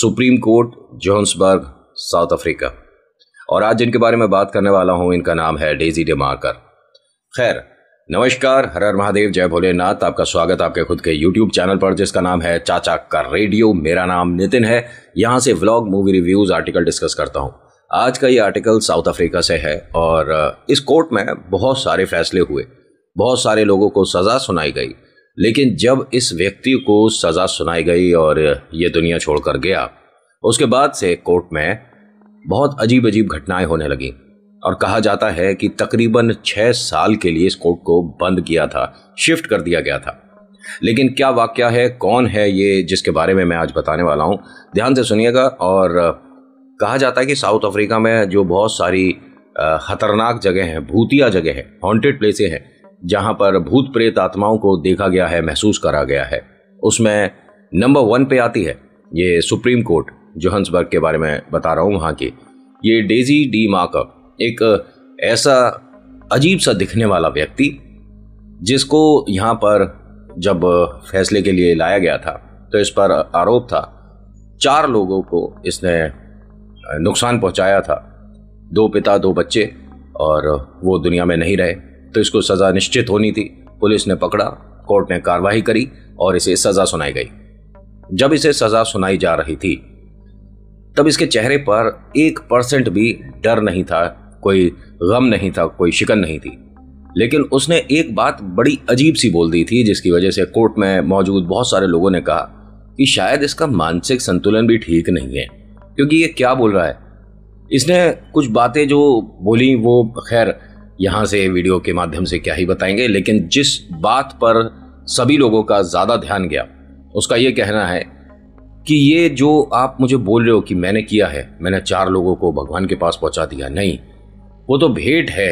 supreme court Johannesburg South Africa और आज जिनके बारे में बात करने वाला हूँ इनका नाम है डेजी डेमाकर खैर नमस्कार हर हर महादेव जय भोलेनाथ आपका स्वागत आपके खुद के यूट्यूब चैनल पर जिसका नाम है चाचा का रेडियो मेरा नाम नितिन है यहाँ से vlog movie reviews article discuss करता हूँ आज का ये आर्टिकल साउथ अफ्रीका से है और इस कोर्ट में बहुत सारे फैसले हुए बहुत सारे लोगों को सज़ा सुनाई गई लेकिन जब इस व्यक्ति को सज़ा सुनाई गई और ये दुनिया छोड़कर गया उसके बाद से कोर्ट में बहुत अजीब अजीब घटनाएं होने लगी और कहा जाता है कि तकरीबन छः साल के लिए इस कोर्ट को बंद किया था शिफ्ट कर दिया गया था लेकिन क्या वाक्य है कौन है ये जिसके बारे में मैं आज बताने वाला हूँ ध्यान से सुनिएगा और कहा जाता है कि साउथ अफ्रीका में जो बहुत सारी खतरनाक जगह हैं भूतिया जगह है हॉन्टेड प्लेसें हैं जहां पर भूत प्रेत आत्माओं को देखा गया है महसूस करा गया है उसमें नंबर वन पे आती है ये सुप्रीम कोर्ट जोहन्सबर्ग के बारे में बता रहा हूँ वहाँ की ये डेजी डी मार्कर एक ऐसा अजीब सा दिखने वाला व्यक्ति जिसको यहाँ पर जब फैसले के लिए लाया गया था तो इस पर आरोप था चार लोगों को इसने नुकसान पहुँचाया था दो पिता दो बच्चे और वो दुनिया में नहीं रहे तो इसको सजा निश्चित होनी थी पुलिस ने पकड़ा कोर्ट ने कार्रवाई करी और इसे सजा सुनाई गई जब इसे सजा सुनाई जा रही थी तब इसके चेहरे पर एक परसेंट भी डर नहीं था कोई गम नहीं था कोई शिकन नहीं थी लेकिन उसने एक बात बड़ी अजीब सी बोल दी थी जिसकी वजह से कोर्ट में मौजूद बहुत सारे लोगों ने कहा कि शायद इसका मानसिक संतुलन भी ठीक नहीं है क्योंकि ये क्या बोल रहा है इसने कुछ बातें जो बोली वो खैर यहाँ से वीडियो के माध्यम से क्या ही बताएंगे लेकिन जिस बात पर सभी लोगों का ज़्यादा ध्यान गया उसका ये कहना है कि ये जो आप मुझे बोल रहे हो कि मैंने किया है मैंने चार लोगों को भगवान के पास पहुंचा दिया नहीं वो तो भेंट है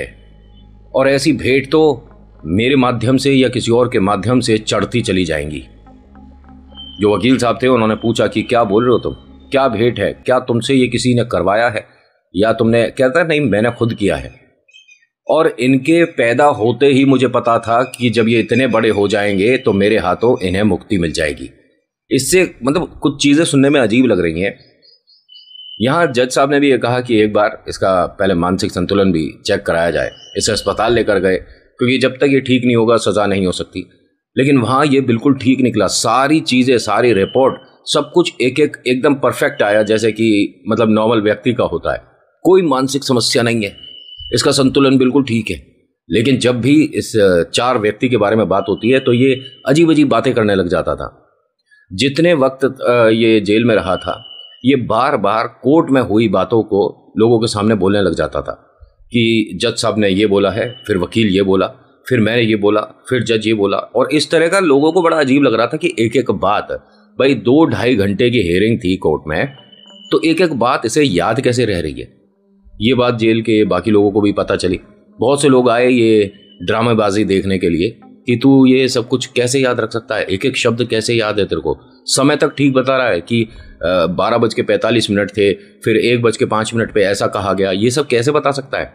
और ऐसी भेंट तो मेरे माध्यम से या किसी और के माध्यम से चढ़ती चली जाएंगी जो वकील साहब थे उन्होंने पूछा कि क्या बोल रहे हो तुम क्या भेंट है क्या तुमसे ये किसी ने करवाया है या तुमने कहता है नहीं मैंने खुद किया है और इनके पैदा होते ही मुझे पता था कि जब ये इतने बड़े हो जाएंगे तो मेरे हाथों इन्हें मुक्ति मिल जाएगी इससे मतलब कुछ चीज़ें सुनने में अजीब लग रही हैं यहाँ जज साहब ने भी ये कहा कि एक बार इसका पहले मानसिक संतुलन भी चेक कराया जाए इसे अस्पताल लेकर गए क्योंकि जब तक ये ठीक नहीं होगा सज़ा नहीं हो सकती लेकिन वहाँ ये बिल्कुल ठीक निकला सारी चीज़ें सारी रिपोर्ट सब कुछ एक एक एकदम परफेक्ट आया जैसे कि मतलब नॉर्मल व्यक्ति का होता है कोई मानसिक समस्या नहीं है इसका संतुलन बिल्कुल ठीक है लेकिन जब भी इस चार व्यक्ति के बारे में बात होती है तो ये अजीब अजीब बातें करने लग जाता था जितने वक्त ये जेल में रहा था ये बार बार कोर्ट में हुई बातों को लोगों के सामने बोलने लग जाता था कि जज साहब ने ये बोला है फिर वकील ये बोला फिर मैंने ये बोला फिर जज ये बोला और इस तरह का लोगों को बड़ा अजीब लग रहा था कि एक एक बात भाई दो ढाई घंटे की हेयरिंग थी कोर्ट में तो एक एक बात इसे याद कैसे रह रही है ये बात जेल के बाकी लोगों को भी पता चली बहुत से लोग आए ये ड्रामेबाजी देखने के लिए कि तू ये सब कुछ कैसे याद रख सकता है एक एक शब्द कैसे याद है तेरे को समय तक ठीक बता रहा है कि बारह बज के पैंतालीस मिनट थे फिर एक बज के पाँच मिनट पर ऐसा कहा गया ये सब कैसे बता सकता है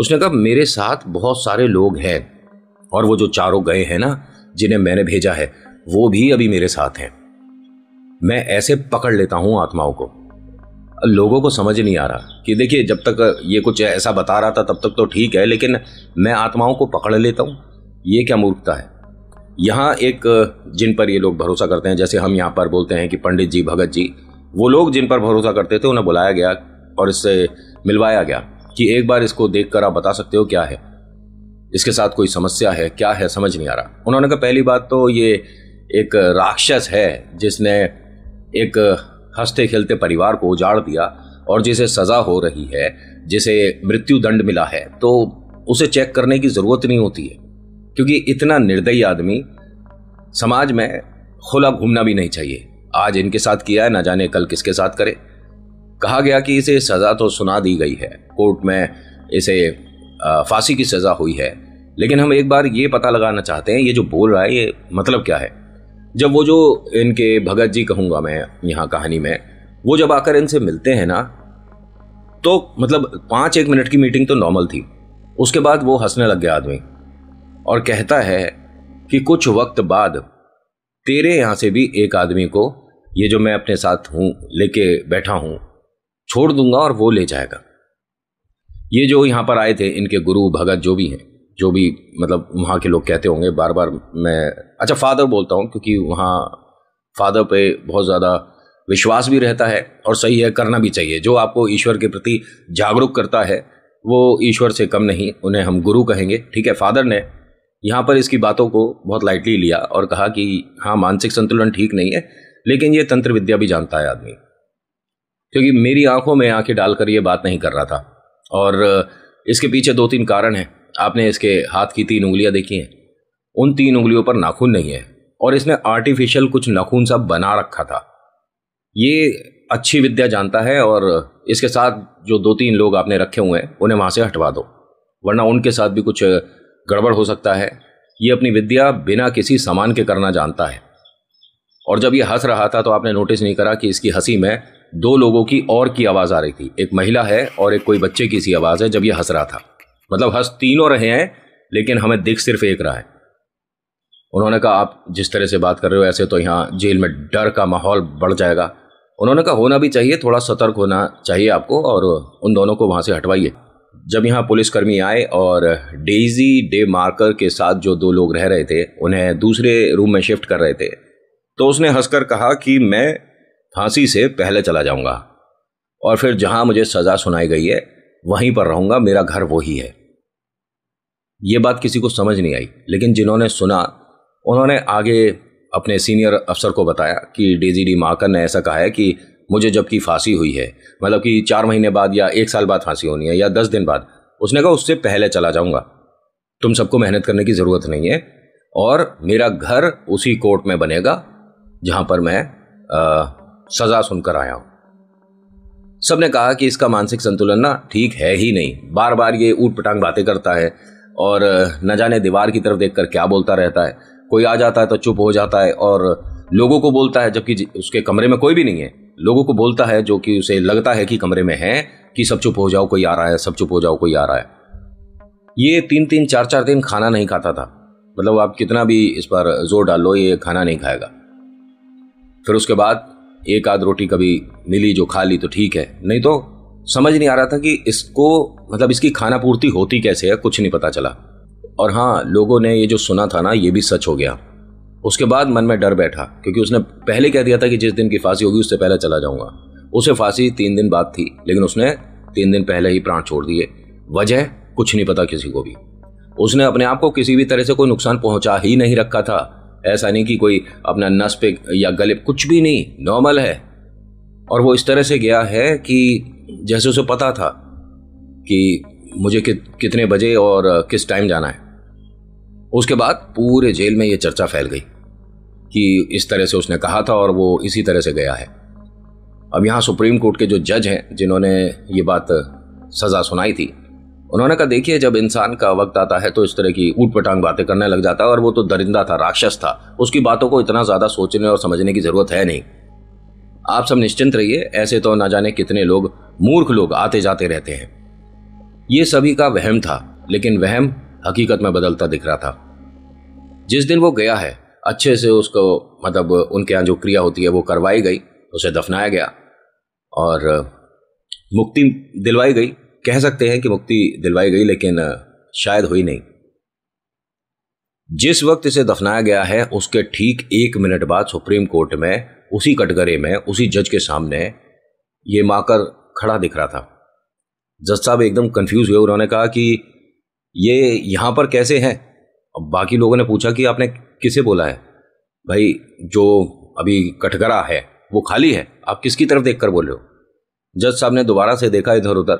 उसने कहा मेरे साथ बहुत सारे लोग हैं और वो जो चारों गए हैं ना जिन्हें मैंने भेजा है वो भी अभी मेरे साथ हैं मैं ऐसे पकड़ लेता हूँ आत्माओं को लोगों को समझ नहीं आ रहा कि देखिए जब तक ये कुछ ऐसा बता रहा था तब तक तो ठीक है लेकिन मैं आत्माओं को पकड़ लेता हूँ ये क्या मूर्खता है यहाँ एक जिन पर ये लोग भरोसा करते हैं जैसे हम यहाँ पर बोलते हैं कि पंडित जी भगत जी वो लोग जिन पर भरोसा करते थे उन्हें बुलाया गया और इससे मिलवाया गया कि एक बार इसको देख कर आप बता सकते हो क्या है इसके साथ कोई समस्या है क्या है समझ नहीं आ रहा उन्होंने कहा पहली बात तो ये एक राक्षस है जिसने एक हंसते खेलते परिवार को उजाड़ दिया और जिसे सजा हो रही है जिसे मृत्यु दंड मिला है तो उसे चेक करने की जरूरत नहीं होती है क्योंकि इतना निर्दयी आदमी समाज में खुला घूमना भी नहीं चाहिए आज इनके साथ किया है ना जाने कल किसके साथ करे कहा गया कि इसे सज़ा तो सुना दी गई है कोर्ट में इसे फांसी की सज़ा हुई है लेकिन हम एक बार ये पता लगाना चाहते हैं ये जो बोल रहा है ये मतलब क्या है जब वो जो इनके भगत जी कहूंगा मैं यहाँ कहानी में वो जब आकर इनसे मिलते हैं ना तो मतलब पाँच एक मिनट की मीटिंग तो नॉर्मल थी उसके बाद वो हंसने लग गया आदमी और कहता है कि कुछ वक्त बाद तेरे यहाँ से भी एक आदमी को ये जो मैं अपने साथ हूँ लेके बैठा हूँ छोड़ दूंगा और वो ले जाएगा ये जो यहाँ पर आए थे इनके गुरु भगत जो भी हैं जो भी मतलब वहाँ के लोग कहते होंगे बार बार मैं अच्छा फादर बोलता हूँ क्योंकि वहाँ फादर पे बहुत ज़्यादा विश्वास भी रहता है और सही है करना भी चाहिए जो आपको ईश्वर के प्रति जागरूक करता है वो ईश्वर से कम नहीं उन्हें हम गुरु कहेंगे ठीक है फादर ने यहाँ पर इसकी बातों को बहुत लाइटली लिया और कहा कि हाँ मानसिक संतुलन ठीक नहीं है लेकिन ये तंत्र विद्या भी जानता है आदमी क्योंकि मेरी आंखों में आंखें डालकर ये बात नहीं कर रहा था और इसके पीछे दो तीन कारण हैं आपने इसके हाथ की तीन उंगलियां देखी हैं उन तीन उंगलियों पर नाखून नहीं है और इसने आर्टिफिशियल कुछ नाखून सा बना रखा था ये अच्छी विद्या जानता है और इसके साथ जो दो तीन लोग आपने रखे हुए हैं उन्हें वहाँ से हटवा दो वरना उनके साथ भी कुछ गड़बड़ हो सकता है ये अपनी विद्या बिना किसी सामान के करना जानता है और जब ये हंस रहा था तो आपने नोटिस नहीं करा कि इसकी हंसी में दो लोगों की और की आवाज़ आ रही थी एक महिला है और एक कोई बच्चे की सी आवाज़ है जब ये हंस रहा था मतलब हंस तीनों रहे हैं लेकिन हमें दिख सिर्फ एक रहा है उन्होंने कहा आप जिस तरह से बात कर रहे हो ऐसे तो यहाँ जेल में डर का माहौल बढ़ जाएगा उन्होंने कहा होना भी चाहिए थोड़ा सतर्क होना चाहिए आपको और उन दोनों को वहाँ से हटवाइए जब यहाँ पुलिसकर्मी आए और डेजी डे मार्कर के साथ जो दो लोग रह रहे थे उन्हें दूसरे रूम में शिफ्ट कर रहे थे तो उसने हंसकर कहा कि मैं फांसी से पहले चला जाऊँगा और फिर जहाँ मुझे सज़ा सुनाई गई है वहीं पर रहूँगा मेरा घर वही है ये बात किसी को समझ नहीं आई लेकिन जिन्होंने सुना उन्होंने आगे अपने सीनियर अफसर को बताया कि डेजी डी माकर ने ऐसा कहा है कि मुझे जबकि फांसी हुई है मतलब कि चार महीने बाद या एक साल बाद फांसी होनी है या दस दिन बाद उसने कहा उससे पहले चला जाऊंगा तुम सबको मेहनत करने की ज़रूरत नहीं है और मेरा घर उसी कोर्ट में बनेगा जहाँ पर मैं आ, सज़ा सुनकर आया हूँ सबने कहा कि इसका मानसिक संतुलन ना ठीक है ही नहीं बार बार ये ऊट पटांग बातें करता है और न जाने दीवार की तरफ देखकर क्या बोलता रहता है कोई आ जाता है तो चुप हो जाता है और लोगों को बोलता है जबकि उसके कमरे में कोई भी नहीं है लोगों को बोलता है जो कि उसे लगता है कि कमरे में है कि सब चुप हो जाओ कोई आ रहा है सब चुप हो जाओ कोई आ रहा है ये तीन तीन चार चार दिन खाना नहीं खाता था मतलब आप कितना भी इस पर जोर डाल लो ये खाना नहीं खाएगा फिर उसके बाद एक आध रोटी कभी मिली जो खा ली तो ठीक है नहीं तो समझ नहीं आ रहा था कि इसको मतलब इसकी खाना पूर्ति होती कैसे है कुछ नहीं पता चला और हाँ लोगों ने ये जो सुना था ना ये भी सच हो गया उसके बाद मन में डर बैठा क्योंकि उसने पहले कह दिया था कि जिस दिन की फांसी होगी उससे पहले चला जाऊंगा उसे फांसी तीन दिन बाद थी लेकिन उसने तीन दिन पहले ही प्राण छोड़ दिए वजह कुछ नहीं पता किसी को भी उसने अपने आप को किसी भी तरह से कोई नुकसान पहुंचा ही नहीं रखा था ऐसा नहीं कि कोई अपना नस पे या गले कुछ भी नहीं नॉर्मल है और वो इस तरह से गया है कि जैसे उसे पता था कि मुझे कि, कितने बजे और किस टाइम जाना है उसके बाद पूरे जेल में ये चर्चा फैल गई कि इस तरह से उसने कहा था और वो इसी तरह से गया है अब यहाँ सुप्रीम कोर्ट के जो जज हैं जिन्होंने ये बात सज़ा सुनाई थी उन्होंने कहा देखिए जब इंसान का वक्त आता है तो इस तरह की ऊट पटांग बातें करने लग जाता है और वो तो दरिंदा था राक्षस था उसकी बातों को इतना ज़्यादा सोचने और समझने की ज़रूरत है नहीं आप सब निश्चिंत रहिए ऐसे तो ना जाने कितने लोग मूर्ख लोग आते जाते रहते हैं ये सभी का वहम था लेकिन वहम हकीकत में बदलता दिख रहा था जिस दिन वो गया है अच्छे से उसको मतलब उनके यहाँ जो क्रिया होती है वो करवाई गई उसे दफनाया गया और मुक्ति दिलवाई गई कह सकते हैं कि मुक्ति दिलवाई गई लेकिन शायद हुई नहीं जिस वक्त इसे दफनाया गया है उसके ठीक एक मिनट बाद सुप्रीम कोर्ट में उसी कटघरे में उसी जज के सामने ये माकर खड़ा दिख रहा था जज साहब एकदम कंफ्यूज हुए उन्होंने कहा कि ये यहाँ पर कैसे हैं अब बाकी लोगों ने पूछा कि आपने किसे बोला है भाई जो अभी कटघरा है वो खाली है आप किसकी तरफ देख कर बोल रहे हो जज साहब ने दोबारा से देखा इधर उधर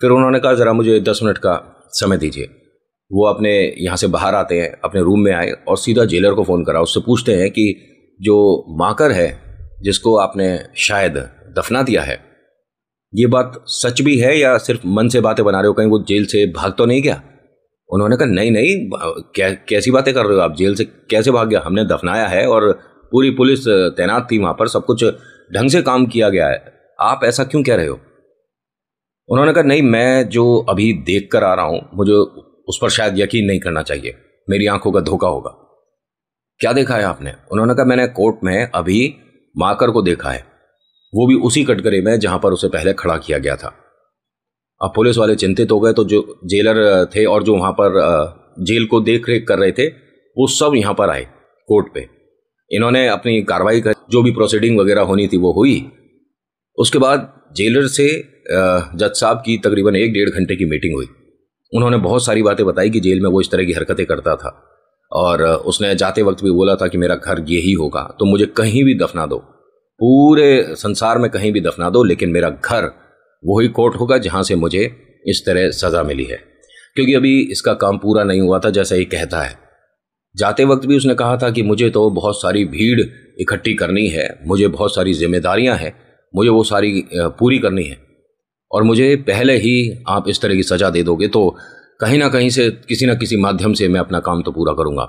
फिर उन्होंने कहा ज़रा मुझे दस मिनट का समय दीजिए वो अपने यहाँ से बाहर आते हैं अपने रूम में आए और सीधा जेलर को फ़ोन करा उससे पूछते हैं कि जो माकर है जिसको आपने शायद दफना दिया है ये बात सच भी है या सिर्फ मन से बातें बना रहे हो कहीं वो जेल से भाग तो नहीं गया उन्होंने कहा नहीं नहीं क्या कैसी बातें कर रहे हो आप जेल से कैसे भाग गया हमने दफनाया है और पूरी पुलिस तैनात थी वहाँ पर सब कुछ ढंग से काम किया गया है आप ऐसा क्यों कह रहे हो उन्होंने कहा नहीं मैं जो अभी देख कर आ रहा हूँ मुझे उस पर शायद यकीन नहीं करना चाहिए मेरी आंखों का धोखा होगा क्या देखा है आपने उन्होंने कहा मैंने कोर्ट में अभी माकर को देखा है वो भी उसी कटघरे में जहां पर उसे पहले खड़ा किया गया था अब पुलिस वाले चिंतित हो गए तो जो जेलर थे और जो वहां पर जेल को देख रेख कर रहे थे वो सब यहाँ पर आए कोर्ट पे इन्होंने अपनी कार्रवाई कर जो भी प्रोसीडिंग वगैरह होनी थी वो हुई उसके बाद जेलर से जज साहब की तकरीबन एक डेढ़ घंटे की मीटिंग हुई उन्होंने बहुत सारी बातें बताई कि जेल में वो इस तरह की हरकतें करता था और उसने जाते वक्त भी बोला था कि मेरा घर यही होगा तो मुझे कहीं भी दफना दो पूरे संसार में कहीं भी दफना दो लेकिन मेरा घर वही कोर्ट होगा जहाँ से मुझे इस तरह सज़ा मिली है क्योंकि अभी इसका काम पूरा नहीं हुआ था जैसा ये कहता है जाते वक्त भी उसने कहा था कि मुझे तो बहुत सारी भीड़ इकट्ठी करनी है मुझे बहुत सारी जिम्मेदारियां हैं मुझे वो सारी पूरी करनी है और मुझे पहले ही आप इस तरह की सज़ा दे दोगे तो कहीं ना कहीं से किसी ना किसी माध्यम से मैं अपना काम तो पूरा करूंगा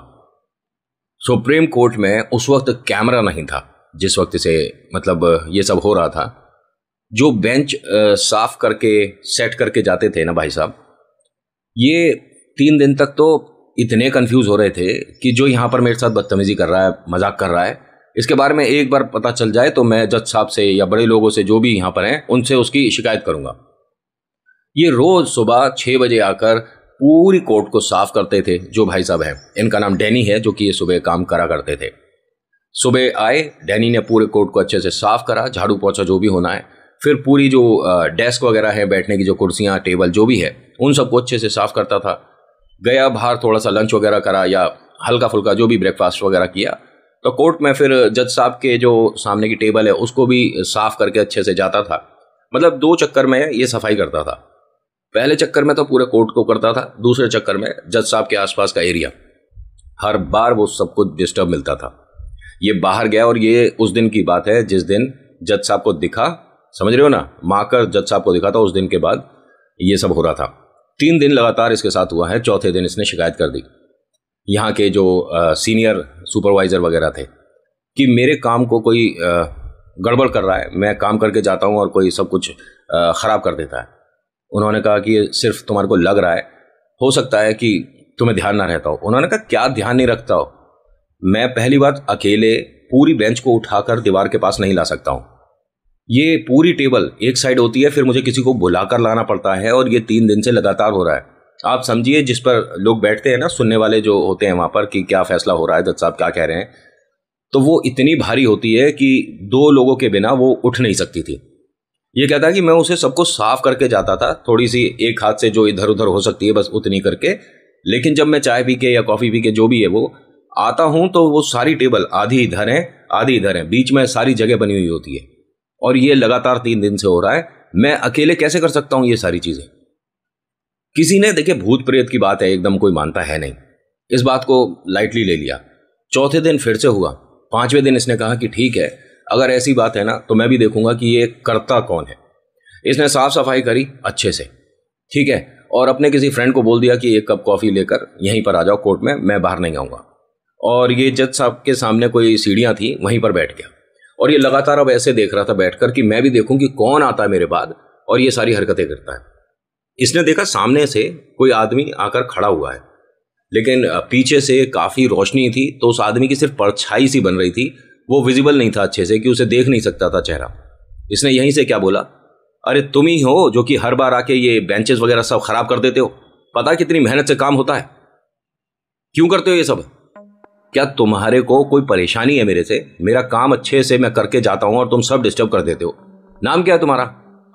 सुप्रीम कोर्ट में उस वक्त कैमरा नहीं था जिस वक्त से मतलब ये सब हो रहा था जो बेंच साफ करके सेट करके जाते थे ना भाई साहब ये तीन दिन तक तो इतने कंफ्यूज हो रहे थे कि जो यहाँ पर मेरे साथ बदतमीजी कर रहा है मजाक कर रहा है इसके बारे में एक बार पता चल जाए तो मैं जज साहब से या बड़े लोगों से जो भी यहाँ पर हैं उनसे उसकी शिकायत करूँगा ये रोज़ सुबह छः बजे आकर पूरी कोर्ट को साफ करते थे जो भाई साहब हैं इनका नाम डैनी है जो कि ये सुबह काम करा करते थे सुबह आए डैनी ने पूरे कोर्ट को अच्छे से साफ करा झाड़ू पोछा जो भी होना है फिर पूरी जो डेस्क वगैरह है बैठने की जो कुर्सियाँ टेबल जो भी है उन सबको अच्छे से साफ करता था गया बाहर थोड़ा सा लंच वगैरह करा या हल्का फुल्का जो भी ब्रेकफास्ट वगैरह किया तो कोर्ट में फिर जज साहब के जो सामने की टेबल है उसको भी साफ करके अच्छे से जाता था मतलब दो चक्कर में ये सफाई करता था पहले चक्कर में तो पूरे कोर्ट को करता था दूसरे चक्कर में जज साहब के आसपास का एरिया हर बार वो सबको डिस्टर्ब मिलता था ये बाहर गया और ये उस दिन की बात है जिस दिन जज साहब को दिखा समझ रहे हो ना माँ कर जज साहब को दिखा था उस दिन के बाद ये सब हो रहा था तीन दिन लगातार इसके साथ हुआ है चौथे दिन इसने शिकायत कर दी यहाँ के जो आ, सीनियर सुपरवाइज़र वगैरह थे कि मेरे काम को कोई गड़बड़ कर रहा है मैं काम करके जाता हूँ और कोई सब कुछ ख़राब कर देता है उन्होंने कहा कि सिर्फ तुम्हारे को लग रहा है हो सकता है कि तुम्हें ध्यान ना रहता हो उन्होंने कहा क्या ध्यान नहीं रखता हो मैं पहली बात अकेले पूरी बेंच को उठाकर दीवार के पास नहीं ला सकता हूँ ये पूरी टेबल एक साइड होती है फिर मुझे किसी को बुलाकर लाना पड़ता है और ये तीन दिन से लगातार हो रहा है आप समझिए जिस पर लोग बैठते हैं ना सुनने वाले जो होते हैं वहाँ पर कि क्या फैसला हो रहा है दत्त साहब क्या कह रहे हैं तो वो इतनी भारी होती है कि दो लोगों के बिना वो उठ नहीं सकती थी ये कहता है कि मैं उसे सबको साफ करके जाता था थोड़ी सी एक हाथ से जो इधर उधर हो सकती है बस उतनी करके लेकिन जब मैं चाय पी के या कॉफ़ी पी के जो भी है वो आता हूं तो वो सारी टेबल आधी इधर है आधी इधर है बीच में सारी जगह बनी हुई होती है और ये लगातार तीन दिन से हो रहा है मैं अकेले कैसे कर सकता हूं ये सारी चीज़ें किसी ने देखिये भूत प्रेत की बात है एकदम कोई मानता है नहीं इस बात को लाइटली ले लिया चौथे दिन फिर से हुआ पांचवें दिन इसने कहा कि ठीक है अगर ऐसी बात है ना तो मैं भी देखूंगा कि ये करता कौन है इसने साफ सफाई करी अच्छे से ठीक है और अपने किसी फ्रेंड को बोल दिया कि एक कप कॉफ़ी लेकर यहीं पर आ जाओ कोर्ट में मैं बाहर नहीं आऊँगा और ये जज साहब के सामने कोई सीढ़ियाँ थी वहीं पर बैठ गया और ये लगातार अब ऐसे देख रहा था बैठकर कि मैं भी देखूं कि कौन आता है मेरे बाद और ये सारी हरकतें करता है इसने देखा सामने से कोई आदमी आकर खड़ा हुआ है लेकिन पीछे से काफ़ी रोशनी थी तो उस आदमी की सिर्फ परछाई सी बन रही थी वो विजिबल नहीं था अच्छे से कि उसे देख नहीं सकता था चेहरा इसने यहीं से क्या बोला अरे तुम ही हो जो कि हर बार आके ये बेंचेस वगैरह सब खराब कर देते हो पता कितनी मेहनत से काम होता है क्यों करते हो ये सब क्या तुम्हारे को कोई परेशानी है मेरे से मेरा काम अच्छे से मैं करके जाता हूं और तुम सब डिस्टर्ब कर देते हो नाम क्या है तुम्हारा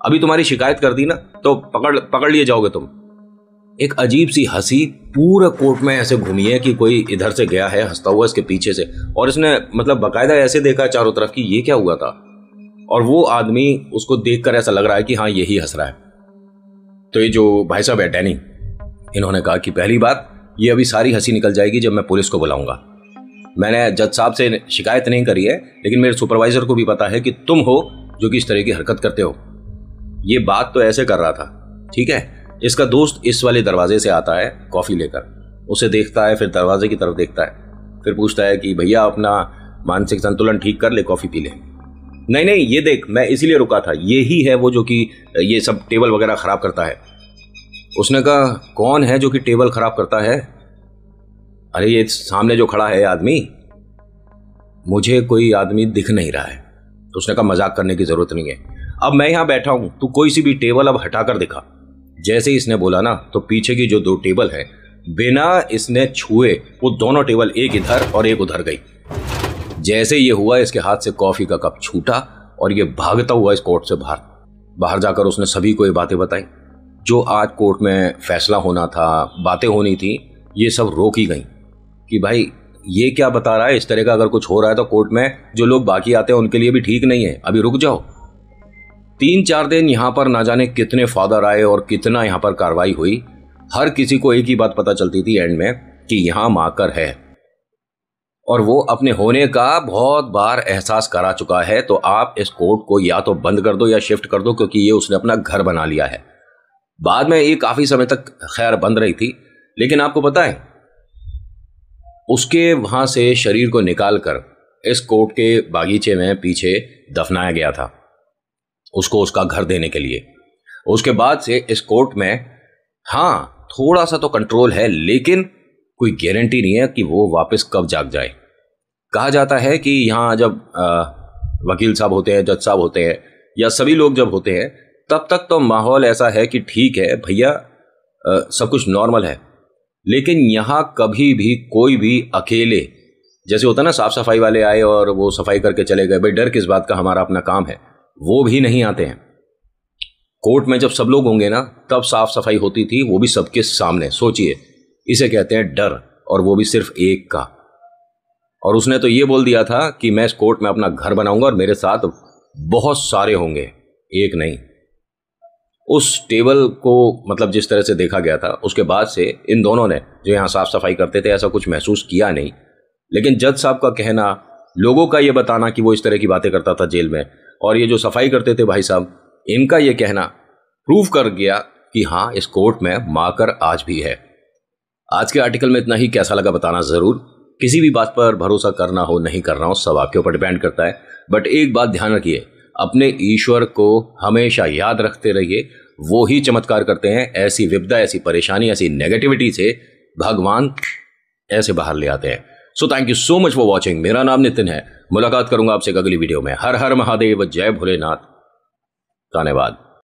अभी तुम्हारी शिकायत कर दी ना तो पकड़ पकड़ लिए जाओगे तुम एक अजीब सी हंसी पूरे कोर्ट में ऐसे घूमी है कि कोई इधर से गया है हंसता हुआ इसके पीछे से और इसने मतलब बाकायदा ऐसे देखा चारों तरफ कि ये क्या हुआ था और वो आदमी उसको देखकर ऐसा लग रहा है कि हाँ यही हंस रहा है तो ये जो भाई साहब है डैनी इन्होंने कहा कि पहली बात ये अभी सारी हंसी निकल जाएगी जब मैं पुलिस को बुलाऊंगा मैंने जज साहब से शिकायत नहीं करी है लेकिन मेरे सुपरवाइजर को भी पता है कि तुम हो जो कि इस तरह की हरकत करते हो ये बात तो ऐसे कर रहा था ठीक है इसका दोस्त इस वाले दरवाजे से आता है कॉफ़ी लेकर उसे देखता है फिर दरवाजे की तरफ देखता है फिर पूछता है कि भैया अपना मानसिक संतुलन ठीक कर ले कॉफ़ी पी ले नहीं नहीं ये देख मैं इसीलिए रुका था ये ही है वो जो कि ये सब टेबल वगैरह ख़राब करता है उसने कहा कौन है जो कि टेबल ख़राब करता है अरे ये सामने जो खड़ा है आदमी मुझे कोई आदमी दिख नहीं रहा है तो उसने कहा मजाक करने की ज़रूरत नहीं है अब मैं यहाँ बैठा हूँ तू कोई सी भी टेबल अब हटाकर दिखा जैसे ही इसने बोला ना तो पीछे की जो दो टेबल है बिना इसने छुए वो दोनों टेबल एक इधर और एक उधर गई जैसे ये हुआ इसके हाथ से कॉफी का कप छूटा और ये भागता हुआ इस कोर्ट से बाहर बाहर जाकर उसने सभी को ये बातें बताई जो आज कोर्ट में फैसला होना था बातें होनी थी ये सब रोकी गई कि भाई ये क्या बता रहा है इस तरह का अगर कुछ हो रहा है तो कोर्ट में जो लोग बाकी आते हैं उनके लिए भी ठीक नहीं है अभी रुक जाओ तीन चार दिन यहाँ पर ना जाने कितने फादर आए और कितना यहाँ पर कार्रवाई हुई हर किसी को एक ही बात पता चलती थी एंड में कि यहाँ माकर है और वो अपने होने का बहुत बार एहसास करा चुका है तो आप इस कोर्ट को या तो बंद कर दो या शिफ्ट कर दो क्योंकि ये उसने अपना घर बना लिया है बाद में ये काफ़ी समय तक खैर बंद रही थी लेकिन आपको पता है उसके वहां से शरीर को निकाल कर इस कोर्ट के बागीचे में पीछे दफनाया गया था उसको उसका घर देने के लिए उसके बाद से इस कोर्ट में हाँ थोड़ा सा तो कंट्रोल है लेकिन कोई गारंटी नहीं है कि वो वापस कब जाग जाए कहा जाता है कि यहाँ जब वकील साहब होते हैं जज साहब होते हैं या सभी लोग जब होते हैं तब तक तो माहौल ऐसा है कि ठीक है भैया सब कुछ नॉर्मल है लेकिन यहाँ कभी भी कोई भी अकेले जैसे होता है ना साफ सफाई वाले आए और वो सफाई करके चले गए भाई डर किस बात का हमारा अपना काम है वो भी नहीं आते हैं कोर्ट में जब सब लोग होंगे ना तब साफ सफाई होती थी वो भी सबके सामने सोचिए इसे कहते हैं डर और वो भी सिर्फ एक का और उसने तो ये बोल दिया था कि मैं इस कोर्ट में अपना घर बनाऊंगा और मेरे साथ बहुत सारे होंगे एक नहीं उस टेबल को मतलब जिस तरह से देखा गया था उसके बाद से इन दोनों ने जो यहाँ साफ सफाई करते थे ऐसा कुछ महसूस किया नहीं लेकिन जज साहब का कहना लोगों का ये बताना कि वो इस तरह की बातें करता था जेल में और ये जो सफाई करते थे भाई साहब इनका ये कहना प्रूव कर गया कि हाँ इस कोर्ट में माकर आज भी है आज के आर्टिकल में इतना ही कैसा लगा बताना ज़रूर किसी भी बात पर भरोसा करना हो नहीं करना हो सब आपके ऊपर डिपेंड करता है बट एक बात ध्यान रखिए अपने ईश्वर को हमेशा याद रखते रहिए वो ही चमत्कार करते हैं ऐसी विपदा ऐसी परेशानी ऐसी नेगेटिविटी से भगवान ऐसे बाहर ले आते हैं so thank you so much for watching मेरा नाम नितिन है मुलाकात करूंगा आपसे अगली वीडियो में हर हर महादेव जय भोलेनाथ धन्यवाद